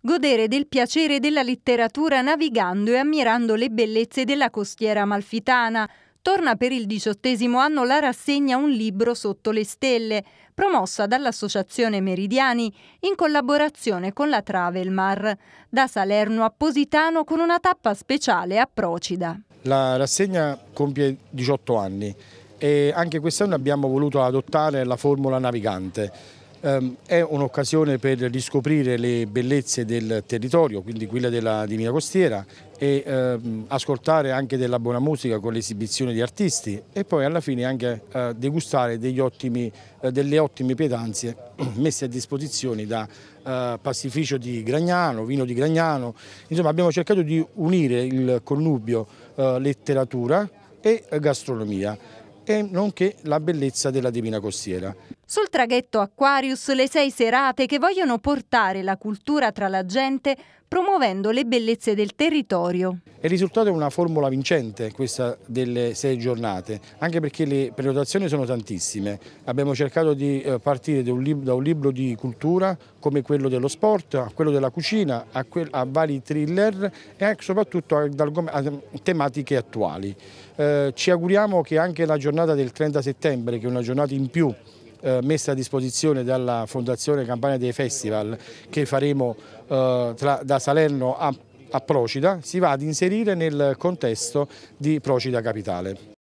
godere del piacere della letteratura navigando e ammirando le bellezze della costiera amalfitana. Torna per il diciottesimo anno la rassegna Un libro sotto le stelle, promossa dall'Associazione Meridiani in collaborazione con la Travelmar, da Salerno a Positano con una tappa speciale a Procida. La rassegna compie 18 anni e anche quest'anno abbiamo voluto adottare la formula navigante Ehm, è un'occasione per riscoprire le bellezze del territorio, quindi quella della Divina Costiera e ehm, ascoltare anche della buona musica con l'esibizione di artisti e poi alla fine anche eh, degustare ottimi, eh, delle ottime pietanze messe a disposizione da eh, pastificio di Gragnano, vino di Gragnano, insomma abbiamo cercato di unire il connubio eh, letteratura e eh, gastronomia e nonché la bellezza della Divina Costiera. Sul traghetto Aquarius le sei serate che vogliono portare la cultura tra la gente promuovendo le bellezze del territorio. Il risultato è una formula vincente questa delle sei giornate, anche perché le prenotazioni sono tantissime. Abbiamo cercato di eh, partire da un, libro di cultura come quello dello sport, a quello della cucina, a, a vari thriller e soprattutto a, tematiche attuali. Eh, ci auguriamo che anche la giornata del 30 settembre, che è una giornata in più eh, messa a disposizione dalla Fondazione Campania dei Festival che faremo eh, tra, da Salerno a, a Procida si va ad inserire nel contesto di Procida Capitale.